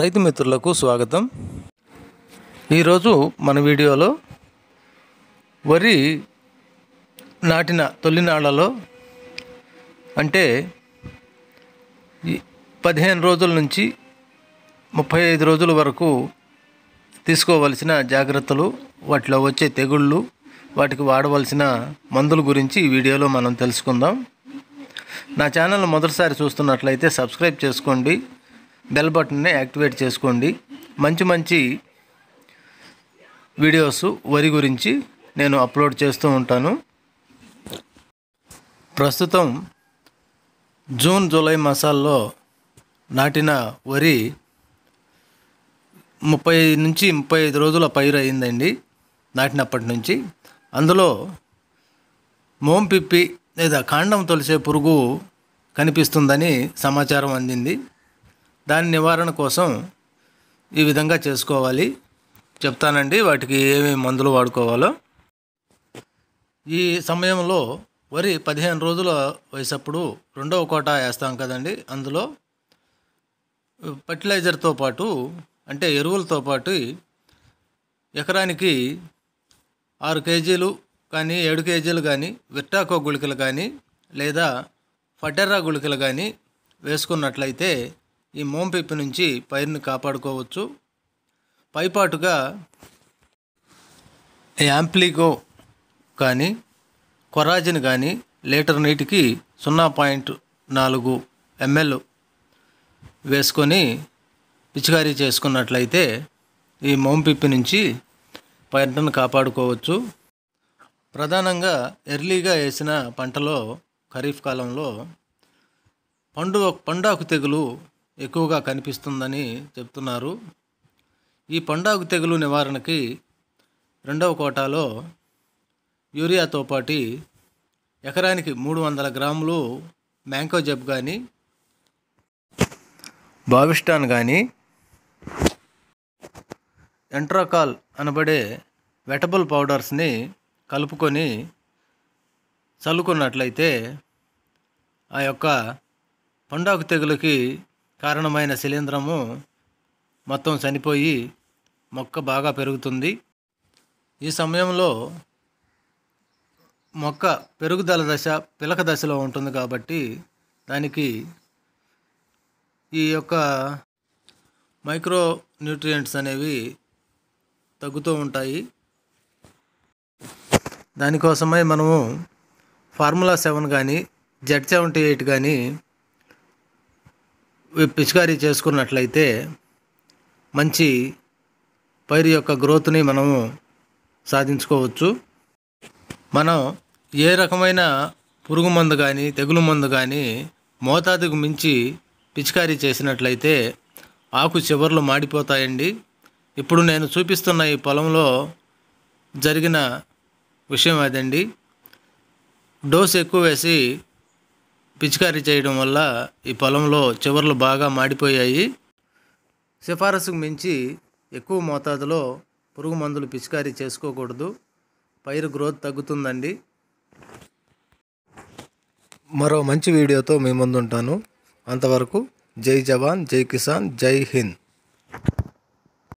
రైతు మిత్రులకు స్వాగతం ఈరోజు మన వీడియోలో వరి నాటిన తొలినాళ్లలో అంటే పదిహేను రోజుల నుంచి ముప్పై ఐదు రోజుల వరకు తీసుకోవలసిన జాగ్రత్తలు వాటిలో వచ్చే తెగుళ్ళు వాటికి వాడవలసిన మందుల గురించి ఈ వీడియోలో మనం తెలుసుకుందాం నా ఛానల్ మొదటిసారి చూస్తున్నట్లయితే సబ్స్క్రైబ్ చేసుకోండి బెల్ బటన్ని యాక్టివేట్ చేసుకోండి మంచి మంచి వీడియోస్ వరి గురించి నేను అప్లోడ్ చేస్తూ ఉంటాను ప్రస్తుతం జూన్ జూలై మాసాల్లో నాటిన వరి ముప్పై నుంచి ముప్పై ఐదు రోజుల పైరు అయిందండి నాటినప్పటి నుంచి అందులో మోంపిప్పి లేదా కాండం తొలిసే పురుగు కనిపిస్తుందని సమాచారం అందింది దాని నివారణ కోసం ఈ విధంగా చేసుకోవాలి చెప్తానండి వాటికి ఏమేమి మందులు వాడుకోవాలో ఈ సమయంలో వరి పదిహేను రోజుల వయసప్పుడు రెండవ కోట వేస్తాం కదండి అందులో ఫర్టిలైజర్తో పాటు అంటే ఎరువులతో పాటు ఎకరానికి ఆరు కేజీలు కానీ ఏడు కేజీలు కానీ విట్టాకో గుళికలు కానీ లేదా ఫటెర్రా గుళికలు కానీ వేసుకున్నట్లయితే ఈ మోంపిప్పి నుంచి పైరుని కాపాడుకోవచ్చు పైపాటుగా యాంప్లీగో కానీ కొరాజిన్ కానీ లీటర్ నీటికి సున్నా పాయింట్ నాలుగు ఎంఎల్ వేసుకొని పిచికారీ చేసుకున్నట్లయితే ఈ మోంపిప్పి నుంచి పంటను కాపాడుకోవచ్చు ప్రధానంగా ఎర్లీగా వేసిన పంటలో ఖరీఫ్ కాలంలో పండు పండాకు తెగులు ఎక్కువగా కనిపిస్తుందని చెప్తున్నారు ఈ పండాకు తెగులు నివారణకి రెండవ కోటాలో యూరియాతో పాటు ఎకరానికి మూడు వందల గ్రాములు మ్యాంకో జబ్ కానీ బావిష్టాన్ కానీ ఎంట్రాకాల్ అనబడే వెటబుల్ పౌడర్స్ని కలుపుకొని చల్లుకున్నట్లయితే ఆ యొక్క పండాకు తెగులకి కారణమైన శిలీంధ్రము మొత్తం చనిపోయి మొక్క బాగా పెరుగుతుంది ఈ సమయంలో మొక్క పెరుగుదల దశ పిలక దశలో ఉంటుంది కాబట్టి దానికి ఈ యొక్క మైక్రో న్యూట్రియంట్స్ అనేవి తగ్గుతూ ఉంటాయి దానికోసమై మనము ఫార్ములా సెవెన్ కానీ జెడ్ సెవెంటీ ఎయిట్ కానీ పిచికారీ చేసుకున్నట్లయితే మంచి పైరు యొక్క గ్రోత్ని మనము సాధించుకోవచ్చు మనం ఏ రకమైన పురుగు మందు కానీ తెగులు మందు కానీ మోతాదుకు మించి పిచికారీ చేసినట్లయితే ఆకు చివర్లు మాడిపోతాయండి ఇప్పుడు నేను చూపిస్తున్న ఈ పొలంలో జరిగిన విషయం అదండి డోస్ ఎక్కువ వేసి పిచికారీ చేయడం వల్ల ఈ పొలంలో చివర్లు బాగా మాడిపోయాయి సిఫారసుకు మించి ఎక్కువ మోతాదులో పురుగు మందులు పిచికారీ చేసుకోకూడదు పైరు గ్రోత్ తగ్గుతుందండి మరో మంచి వీడియోతో మీ ముందుంటాను అంతవరకు జై జవాన్ జై కిసాన్ జై హింద్